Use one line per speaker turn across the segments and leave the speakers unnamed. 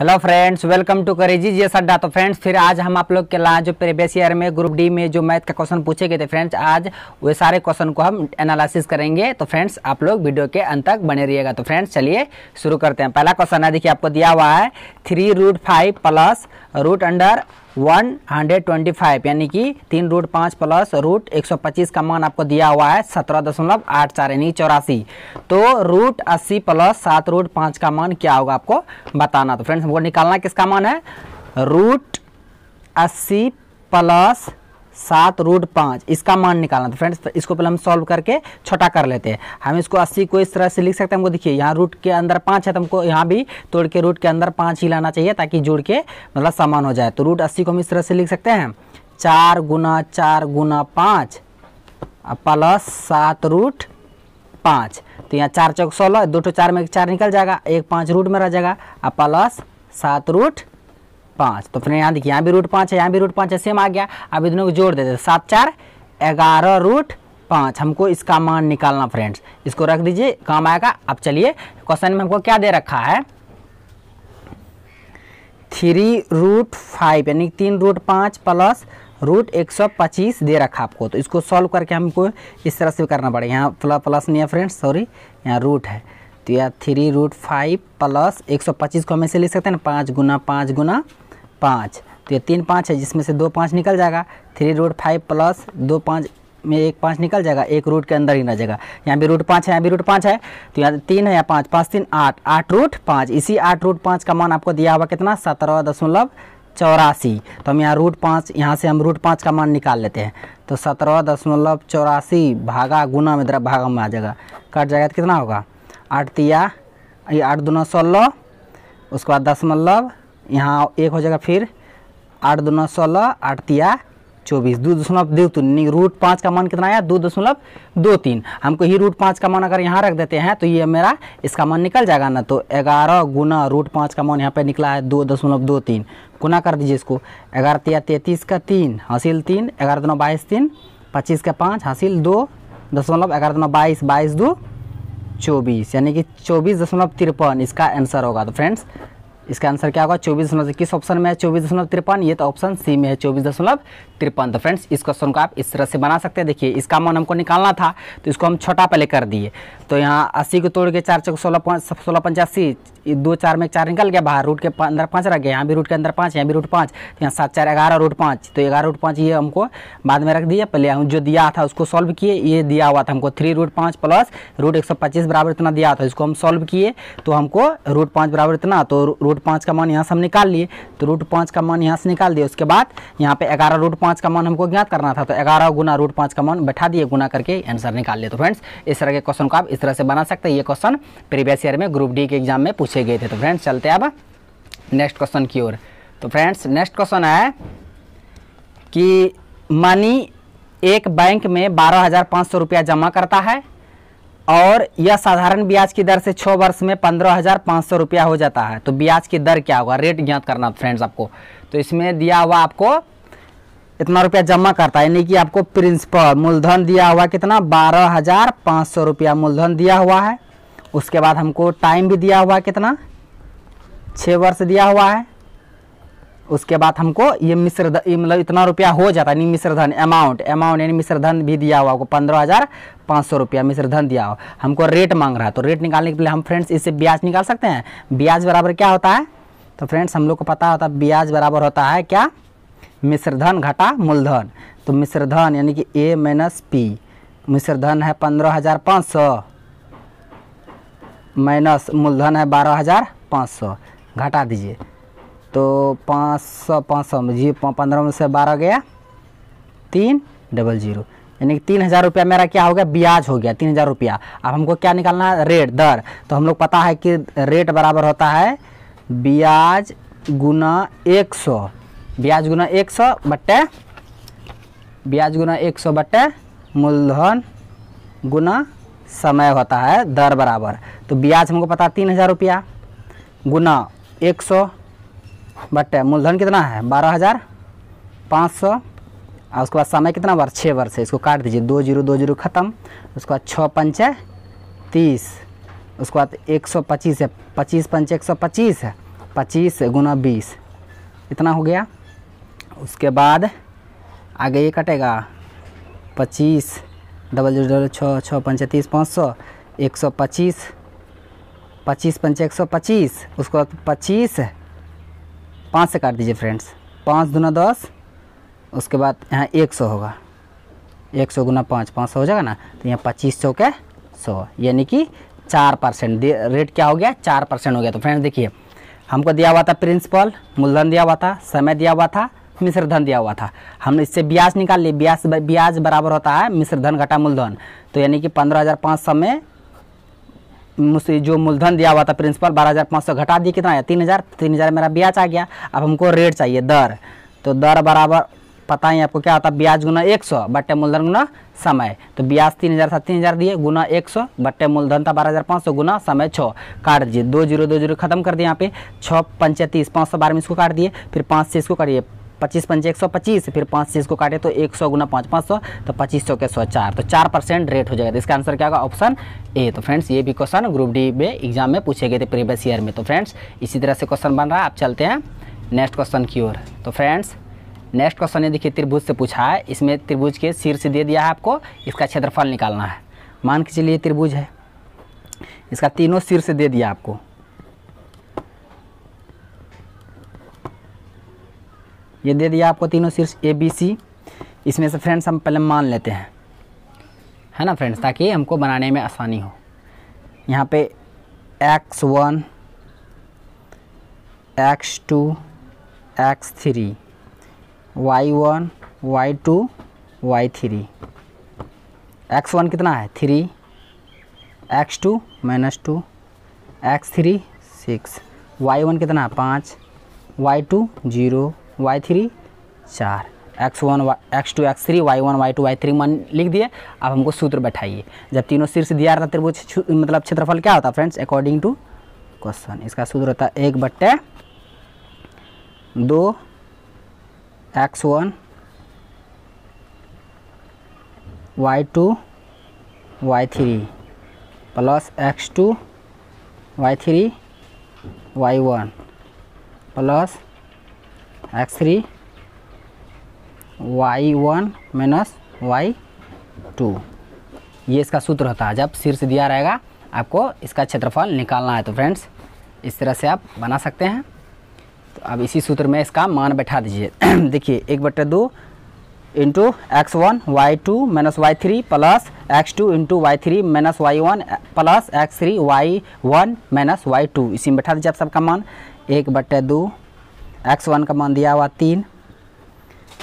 hello friends welcome to Crazy G Adda तो friends फिर आज हम आप लोग के ला जो प्रीवियस ईयर में ग्रुप डी में जो मैथ का क्वेश्चन पूछे गए थे फ्रेंड्स आज वे सारे क्वेश्चन को हम एनालिसिस करेंगे तो फ्रेंड्स आप लोग वीडियो के अंत तक बने रहिएगा तो फ्रेंड्स चलिए शुरू करते हैं पहला क्वेश्चन है देखिए आपको दिया हुआ है three root five plus root under 125 यानी कि तीन रूट पाँच प्लस रूट पच्चीस का मान आपको दिया हुआ है सत्रह दशमलव आठ चार यानी चौरासी तो रूट अस्सी प्लस सात रूट पाँच का मान क्या होगा आपको बताना तो फ्रेंड्स हमको निकालना किसका मान है रूट अस्सी प्लस सात रूट पाँच इसका मान निकालना तो फ्रेंड्स इसको पहले हम सॉल्व करके छोटा कर लेते हैं हम इसको अस्सी को इस तरह से लिख सकते हैं हमको देखिए यहाँ रूट के अंदर पाँच है तो हमको यहाँ भी तोड़ के रूट के अंदर पाँच ही लाना चाहिए ताकि जोड़ के मतलब समान हो जाए तो रूट अस्सी को हम इस तरह से लिख सकते हैं चार गुना चार गुना पाँच प्लस सात रूट पाँच तो यहाँ चार चौक सोलह दो टू चार में चार निकल जाएगा एक पाँच रूट में रह जाएगा प्लस सात रूट पाँच तो फ्रेंड यहाँ देखिए यहाँ भी रूट पाँच है यहाँ भी रूट पाँच है सेम आ गया अब दोनों को जोड़ देते सात चार ग्यारह रूट पाँच हमको इसका मान निकालना फ्रेंड्स इसको रख दीजिए काम आएगा अब चलिए क्वेश्चन में हमको क्या दे रखा है थ्री रूट फाइव यानी तीन रूट पाँच प्लस रूट एक सौ पच्चीस दे रखा आपको तो इसको सॉल्व करके हमको इस तरह से करना पड़ेगा यहाँ प्लस प्लस नहीं है फ्रेंड्स सॉरी यहाँ रूट है तो यह थ्री रूट फाइव प्लस एक सौ पच्चीस को हम ऐसे लिख सकते हैं ना पाँच गुना पाँच गुना पाँच तो ये तीन पाँच है जिसमें से दो पाँच निकल जाएगा थ्री रूट फाइव प्लस दो पाँच में एक पाँच निकल जाएगा एक रूट के अंदर ही रह जाएगा यहाँ भी रूट पाँच है यहाँ भी रूट पाँच है तो यहाँ तीन है या पाँच पाँच तीन आठ आठ रूट पाँच इसी आठ रूट पाँच का मान आपको दिया हुआ कितना सत्रह दशमलव चौरासी तो हम यहाँ रूट पाँच यहाँ से हम रूट पाँच का मान निकाल लेते हैं तो सत्रह दशमलव चौरासी भागा गुना में भागा में आ जाएगा कट जाएगा तो कितना होगा आठ तिया आठ दूना सोलह उसके बाद दशमलव यहाँ एक हो जाएगा फिर आठ दोनों सोलह आठ तिया चौबीस दो दशमलव दो तीन रूट पाँच का मान कितना आया दो दशमलव दो तीन हमको ही रूट पाँच का मान अगर यहाँ रख देते हैं तो ये मेरा इसका मान निकल जाएगा ना तो ग्यारह गुना रूट पाँच का मान यहाँ पे निकला है दो दशमलव दो तीन गुना कर दीजिए इसको ग्यारह तिया तैंतीस का तीन हासिल तीन ग्यारह दोनों बाईस तीन पच्चीस का पाँच हासिल दो दशमलव ग्यारह दोनों बाईस बाईस दो चौबीस यानी कि चौबीस दशमलव तिरपन इसका आंसर होगा तो फ्रेंड्स इसका आंसर क्या होगा चौबीस दशमलव किस ऑप्शन में है चौबीस दशमलव तिरपन ये तो ऑप्शन सी में है चौबीस दशमलव तिरपन तो फ्रेंड्स इस क्वेश्चन को आप इस तरह से बना सकते हैं देखिए इसका मन हमको निकालना था तो इसको हम छोटा पहले कर दिए तो यहाँ अस्सी को तोड़ के चार चौक सोलह सोलह पंचासी दो चार में चार निकल गया बाहर रूट के अंदर पाँच रख गया यहाँ भी रूट के अंदर पाँच यहाँ भी रूट पाँच तो यहाँ सात चार ग्यारह रूट पाँच तो ग्यारह रूट पाँच ये हमको बाद में रख दिया पहले हम जो दिया था उसको सॉल्व किए ये दिया हुआ था हमको थ्री रूट पाँच प्लस रूट एक सौ पच्चीस बराबर इतना दिया था इसको हम सॉल्व किए तो हमको रूट पाँच बराबर इतना तो रूट पाँच का मान यहाँ से हम निकाल लिए तो रूट पाँच का मान यहाँ से निकाल दिया उसके बाद यहाँ पे ग्यारह रूट पाँच का मान हमको ज्ञात करना था तो ग्यारह गुना रूट पाँच का मान बैठा दिए गुना करके आंसर निकाल लिए तो फ्रेंड्स इस तरह के क्वेश्चन को आप इस तरह से बना सकते हैं ये क्वेश्चन प्रीवियस ईयर में ग्रुप डी के एग्जाम में पूछे पूछे गए थे तो फ्रेंड्स चलते अब नेक्स्ट क्वेश्चन की ओर तो फ्रेंड्स नेक्स्ट क्वेश्चन है कि मनी एक बैंक में बारह हज़ार पाँच सौ रुपया जमा करता है और यह साधारण ब्याज की दर से छः वर्ष में पंद्रह हज़ार पाँच सौ रुपया हो जाता है तो ब्याज की दर क्या होगा रेट ज्ञात करना फ्रेंड्स आपको तो इसमें दिया हुआ आपको इतना रुपया जमा करता है यानी कि आपको प्रिंसिपल मूलधन दिया हुआ कितना बारह हज़ार पाँच सौ रुपया मूलधन दिया हुआ है उसके बाद हमको टाइम भी दिया हुआ है कितना छः वर्ष दिया हुआ है उसके बाद हमको ये मिश्र मतलब इतना रुपया हो जाता है धन अमाउंट अमाउंट यानी मिश्र धन भी दिया हुआ आपको पंद्रह हज़ार पाँच सौ रुपया मिश्र धन दिया हुआ हमको रेट मांग रहा है तो रेट निकालने के लिए हम फ्रेंड्स इससे ब्याज निकाल सकते हैं ब्याज बराबर क्या होता है तो फ्रेंड्स हम लोग को पता होता है ब्याज बराबर होता है क्या मिश्र धन घटा मूलधन तो मिश्र धन यानी कि ए माइनस पी मिश्र धन है पंद्रह हज़ार पाँच सौ माइनस मूलधन है बारह हज़ार पाँच सौ घटा दीजिए तो पाँच सौ पाँच सौ जी पंद्रह में से बारह गया तीन डबल जीरो यानी कि तीन हज़ार रुपया मेरा क्या हो गया ब्याज हो गया तीन हज़ार रुपया अब हमको क्या निकालना है रेट दर तो हम लोग पता है कि रेट बराबर होता है ब्याज गुना एक सौ ब्याज गुना एक सौ बट्टे ब्याज गुना एक सौ बट्टे मूलधन गुना समय होता है दर बराबर तो ब्याज हमको पता तीन हज़ार रुपया गुना एक सौ बट मूलधन कितना है बारह हज़ार पाँच सौ और उसके बाद समय कितना वर्ष छः वर्ष है इसको काट दीजिए दो जीरो दो जीरो ख़त्म उसके बाद छः पंच तीस उसके बाद एक सौ पच्चीस है पच्चीस पंच एक सौ पच्चीस है पच्चीस गुना बीस इतना हो गया उसके बाद आगे ये कटेगा पच्चीस डबल जीरो डबल छः छः पंच तीस पाँच सौ एक सौ पच्चीस पच्चीस पंच एक सौ पच्चीस उसको पच्चीस पाँच से काट दीजिए फ्रेंड्स पाँच दुना दस उसके बाद यहाँ एक सौ होगा एक सौ गुना पाँच पाँच सौ हो जाएगा ना तो यहाँ पच्चीस सौ के सौ यानी कि चार परसेंट रेट क्या हो गया चार परसेंट हो गया तो फ्रेंड्स देखिए हमको दिया हुआ था प्रिंसिपल मूलधन दिया हुआ था समय दिया हुआ था मिश्रधन दिया हुआ था हमने इससे ब्याज निकाल लिए ब्याज ब्याज बराबर होता है मिश्रधन घटा मूलधन तो यानी कि पंद्रह हज़ार पाँच सौ में मुझसे जो मूलधन दिया हुआ था प्रिंसिपल बारह हज़ार पाँच सौ घटा दिए कितना आया तीन हज़ार तीन हज़ार मेरा ब्याज आ गया अब हमको रेट चाहिए दर तो दर बराबर पता ही आपको क्या होता है ब्याज गुना एक सौ बट्टे मूलधन गुना समय तो ब्याज तीन हज़ार था तीन हज़ार दिए गुना एक सौ बट्टे मूलधन था बारह हज़ार पाँच सौ गुना समय छः काट दिए दो जीरो दो जीरो खत्म कर दिए यहाँ पे छः पंचायतीस पाँच सौ बारह में इसको काट दिए फिर पाँच से इसको काटिए पच्चीस पंच एक सौ पच्चीस फिर पाँच से इसको काटे तो एक सौ गुना पाँच पाँच सौ तो पच्चीस सौ के सौ चार तो चार परसेंट रेट हो जाएगा तो इसका आंसर क्या होगा ऑप्शन ए तो फ्रेंड्स ये भी क्वेश्चन ग्रुप डी में एग्जाम में पूछे गए थे प्रीवियस ईयर में तो फ्रेंड्स इसी तरह से क्वेश्चन बन रहा है आप चलते हैं नेक्स्ट क्वेश्चन की ओर तो फ्रेंड्स नेक्स्ट क्वेश्चन ये देखिए त्रिभुज से पूछा है इसमें त्रिभुज के सिर से दे दिया है आपको इसका क्षेत्रफल निकालना है मान के चलिए त्रिभुज है इसका तीनों सिर से दे दिया आपको ये दे दिया आपको तीनों शीर्ष ए बी सी इसमें से फ्रेंड्स हम पहले मान लेते हैं है ना फ्रेंड्स ताकि हमको बनाने में आसानी हो यहाँ पे x one x two x three y one y two y three x one कितना है three x two minus two x three six y one कितना है पाँच y two zero y three चार x one y x two x three y one y two y three one लिख दिए अब हमको सूत्र बैठाइए जब तीनों शीर्ष दिया रहता त्रिभुज मतलब क्षेत्रफल क्या होता फ्रेंड्स अकॉर्डिंग टू क्वेश्चन इसका सूत्र होता है एक बट्टे दो x one y two y three plus x two y three y one plus x three y one minus y two ये इसका सूत्र होता है जब शीर्ष दिया रहेगा आपको इसका क्षेत्रफल निकालना है तो फ्रेंड्स इस तरह से आप बना सकते हैं तो अब इसी सूत्र में इसका मान बैठा दीजिए देखिए एक बटे दो into x one y two minus y three plus x two into y three minus y one plus x three y one minus y two इसी में बैठा दीजिए आप सबका मान एक बट्टे दो एक्स वन का मान दिया हुआ तीन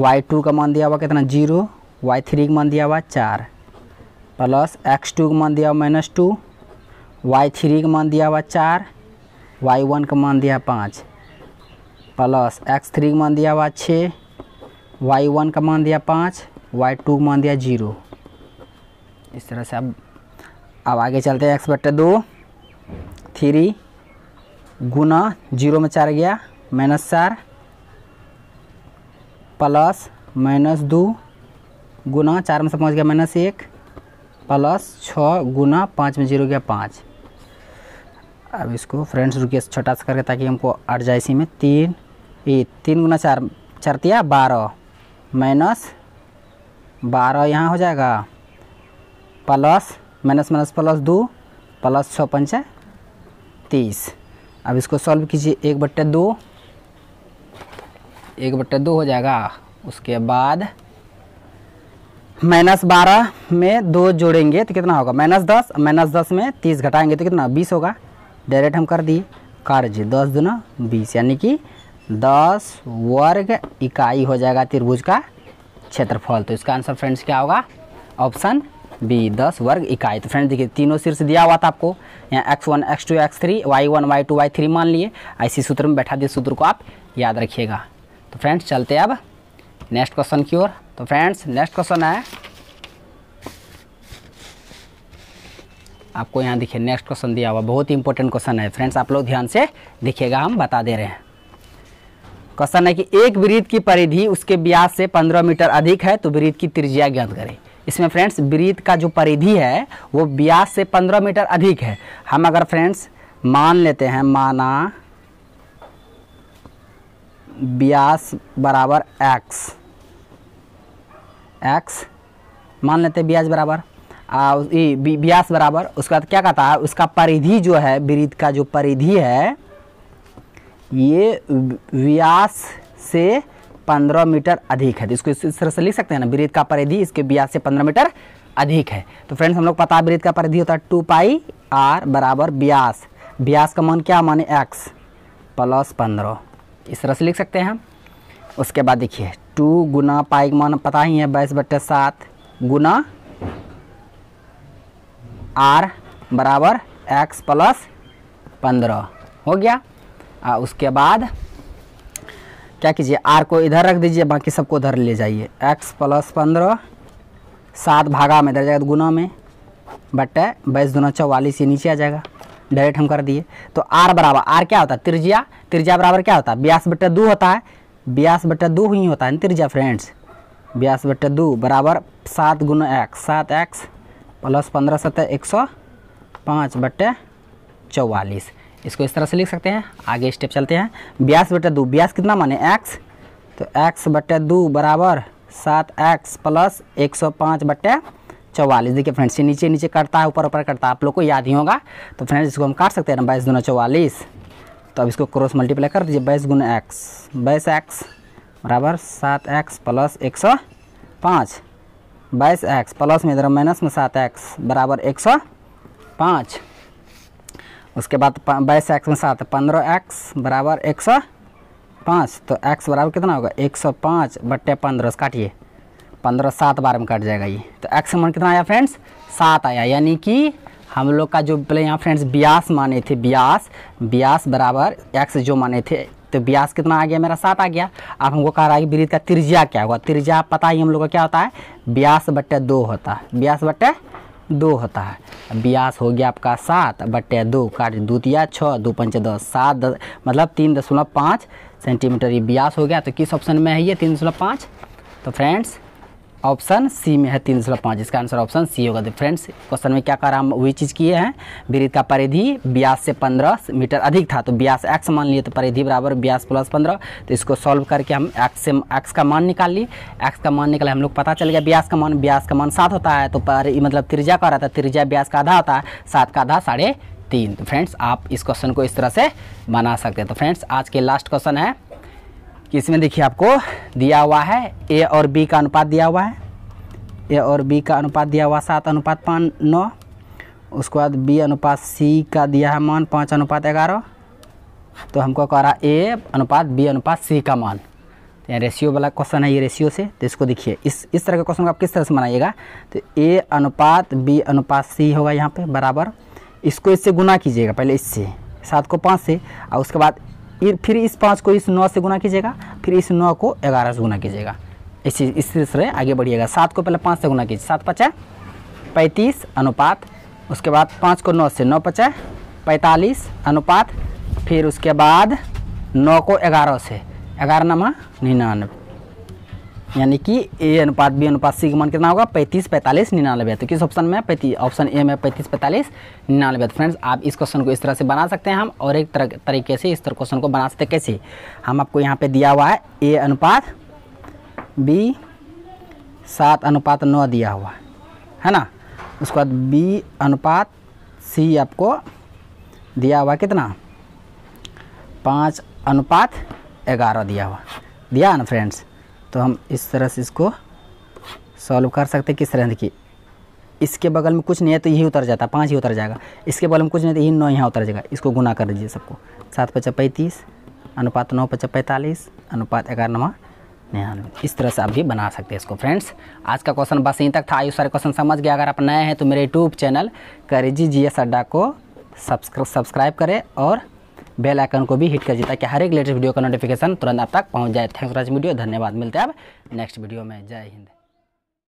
वाई टू का मान दिया हुआ कितना जीरो वाई थ्री का मान दिया हुआ चार प्लस एक्स टू का मान दिया हुआ माइनस टू वाई थ्री का मान दिया हुआ चार वाई वन का मान दिया पाँच प्लस एक्स थ्री का मान दिया हुआ छः वाई वन का मान दिया पाँच वाई टू का मान दिया जीरो इस तरह से अब अब आगे चलते हैं एक्स बट्टे दो थ्री गुना जीरो में चार गया माइनस चार प्लस माइनस दो गुना चार में से पहुँच गया माइनस एक प्लस छः गुना पाँच में जीरो गया पाँच अब इसको फ्रेंड्स रुकिए छोटा सा करके ताकि हमको आठ जाए इसी में तीन ये तीन गुना चार चरतिया बारह माइनस बारह यहाँ हो जाएगा प्लस माइनस माइनस प्लस दो प्लस छः पंचा तीस अब इसको सॉल्व कीजिए एक बट्टे दो एक बट्टे दो हो जाएगा उसके बाद माइनस बारह में दो जोड़ेंगे तो कितना होगा माइनस दस माइनस दस में तीस घटाएंगे तो कितना बीस होगा डायरेक्ट हम कर दिए कार्य दस दुना बीस यानी कि दस वर्ग इकाई हो जाएगा त्रिभुज का क्षेत्रफल तो इसका आंसर फ्रेंड्स क्या होगा ऑप्शन बी दस वर्ग इकाई तो फ्रेंड्स देखिए तीनों शीर्ष दिया हुआ था आपको यहाँ x one x two x three y one y two y three मान लिए ऐसी सूत्र में बैठा दिए सूत्र को आप याद रखिएगा फ्रेंड्स चलते हैं अब नेक्स्ट क्वेश्चन की ओर तो फ्रेंड्स नेक्स्ट क्वेश्चन है आपको यहाँ देखिए नेक्स्ट क्वेश्चन दिया हुआ बहुत ही इंपॉर्टेंट क्वेश्चन है फ्रेंड्स आप लोग ध्यान से देखिएगा हम बता दे रहे हैं क्वेश्चन है कि एक वृत्त की परिधि उसके ब्यास से 15 मीटर अधिक है तो वृत्त की त्रिज्या ज्ञात करें इसमें फ्रेंड्स वृत्त का जो परिधि है वो ब्यास से 15 मीटर अधिक है हम अगर फ्रेंड्स मान लेते हैं माना व्यास बराबर एक्स एक्स मान लेते हैं ब्याज बराबर ब्यास बराबर उसके बाद क्या कहता है उसका परिधि जो है वृत्त का जो परिधि है ये व्यास से पंद्रह मीटर अधिक है तो इसको इस तरह से लिख सकते हैं ना वृत्त का परिधि इसके ब्यास से पंद्रह मीटर अधिक है तो फ्रेंड्स हम लोग पता है वृत्त का परिधि होता है टू पाई आर बराबर ब्यास ब्यास का मान क्या माने एक्स प्लस पंद्रह इस तरह से लिख सकते हैं उसके बाद देखिए टू गुना पाई मान पता ही है बाईस बट्टे सात गुना आर बराबर एक्स प्लस पंद्रह हो गया आ, उसके बाद क्या कीजिए आर को इधर रख दीजिए बाकी सबको उधर ले जाइए एक्स प्लस पंद्रह सात भागा में इधर जाएगा तो गुना में बट्टे बाईस दोनों चौवालीस ये नीचे आ जाएगा डायरेक्ट हम कर दिए तो आर बराबर आर क्या होता है त्रिज्या त्रिज्या बराबर क्या होता है ब्यास बट्टा दो होता है ब्यास बट्टा दो ही होता है त्रिज्या फ्रेंड्स ब्यास बट्टा दो बराबर सात गुना एक्स सात एक्स प्लस पंद्रह सत्तर एक सौ पाँच बट्टे चौवालीस इसको इस तरह से लिख सकते हैं आगे स्टेप चलते हैं ब्यास बट्टा दो ब्यास कितना माने एक्स तो एक्स बट्टा दो बराबर सात एक्स प्लस एक सौ पाँच बट्टे चौवालीस देखिए फ्रेंड्स ये नीचे नीचे करता है ऊपर ऊपर करता है आप लोग को याद ही होगा तो फ्रेंड्स इसको हम काट सकते हैं ना बाईस गुना चौवालीस तो अब इसको क्रॉस मल्टीप्लाई कर दीजिए बाईस गुना एक्स बाईस एक्स बराबर सात एक्स प्लस एक सौ पाँच बाईस एक्स प्लस में इधर माइनस में सात एक्स बराबर एक सौ पाँच उसके बाद बाईस एक्स में सात पंद्रह एक्स बराबर एक सौ पाँच तो एक्स बराबर कितना होगा एक सौ पाँच बट्टे पंद्रह काटिए पंद्रह सात बार में कट जाएगा ये तो एक्स का मान कितना आया फ्रेंड्स सात आया यानी कि हम लोग का जो पहले यहाँ फ्रेंड्स ब्यास माने थे ब्यास ब्यास बराबर एक्स जो माने थे तो ब्यास कितना आ गया मेरा सात आ गया आप हमको कह रहा है कि वृत्त का त्रिज्या क्या होगा त्रिज्या पता ही हम लोग का क्या होता है ब्यास बट्टे दो होता है ब्यास बट्टे दो होता है ब्यास हो गया आपका सात बट्टे दो काट द्वितीय छः दो पंच दस सात दस मतलब तीन दशमलव पाँच सेंटीमीटर ये ब्यास हो गया तो किस ऑप्शन में है ये तीन दशमलव पाँच तो फ्रेंड्स ऑप्शन सी में है तीन सौ पाँच इसका आंसर ऑप्शन सी होगा तो फ्रेंड्स क्वेश्चन में क्या कर हम वही चीज़ किए हैं विरित का परिधि ब्यास से पंद्रह मीटर अधिक था तो ब्यास एक्स मान लिए तो परिधि बराबर ब्यास प्लस पंद्रह तो इसको सॉल्व करके हम एक्स से एक्स का मान निकाल ली एक्स का मान निकाले हम लोग पता चल गया ब्यास का मान ब्यास का मान सात होता है तो पर मतलब त्रिजा का रहता है त्रिजा ब्यास का आधा होता है सात का आधा साढ़े तीन तो फ्रेंड्स आप इस क्वेश्चन को इस तरह से बना सकते हैं तो फ्रेंड्स आज के लास्ट क्वेश्चन है कि इसमें देखिए आपको दिया हुआ है ए और बी का अनुपात दिया हुआ है ए और बी का अनुपात दिया हुआ सात अनुपात पाँच नौ उसके बाद बी अनुपात सी का दिया है मान पाँच अनुपात ग्यारह तो हमको कह रहा ए अनुपात बी अनुपात सी का मान यहाँ रेशियो तो वाला क्वेश्चन है ये रेशियो से तो इसको देखिए इस इस तरह के क्वेश्चन को आप किस तरह से मनाइएगा तो ए अनुपात बी अनुपात सी होगा यहाँ पे बराबर इसको इससे गुना कीजिएगा पहले इससे सात को पाँच से और उसके बाद फिर इस पाँच को इस नौ से गुना कीजिएगा फिर इस नौ को ग्यारह से गुना कीजिएगा इसी इस सिलसिले आगे बढ़िएगा सात को पहले पाँच से गुना कीजिए सात पचास पैंतीस अनुपात उसके बाद पाँच को नौ से नौ पचास पैंतालीस अनुपात फिर उसके बाद नौ को ग्यारह से ग्यारह नमा निन्यानवे यानी कि ए अनुपात बी अनुपात सी का मान कितना होगा पैंतीस पैंतालीस निन्यानवे तो किस ऑप्शन में पैंतीस ऑप्शन ए में पैंतीस पैंतालीस निन्यानवे तो फ्रेंड्स आप इस क्वेश्चन को इस तरह से बना सकते हैं हम और एक तरह तरीके से इस तरह क्वेश्चन को बना सकते हैं कैसे हम आपको यहाँ पे दिया हुआ है ए अनुपात बी सात अनुपात नौ दिया हुआ है है ना उसके बाद बी अनुपात सी आपको दिया हुआ कितना पाँच अनुपात ग्यारह दिया हुआ दिया ना फ्रेंड्स तो हम इस तरह से इसको सॉल्व कर सकते हैं किस तरह देखिए इसके बगल में कुछ नहीं है तो यही उतर जाता पाँच ही उतर जाएगा इसके बगल में कुछ नहीं तो यही नौ यहाँ उतर जाएगा इसको गुना कर दीजिए सबको सात पचा पैंतीस अनुपात नौ पचा पैंतालीस अनुपात ग्यारह नवा निन्यानवे इस तरह से आप भी बना सकते हैं इसको फ्रेंड्स आज का क्वेश्चन बस यहीं तक था आयु सारे क्वेश्चन समझ गया अगर आप नए हैं तो मेरे YouTube channel Crazy G S Adda को सब्सक्राइब करें और बेल आइकन को भी हिट कर दीजिए ताकि हर एक लेटेस्ट वीडियो का नोटिफिकेशन तुरंत आप तक पहुँच जाए थैंक्स फॉर वॉचिंग वीडियो धन्यवाद मिलते हैं अब नेक्स्ट वीडियो में जय हिंद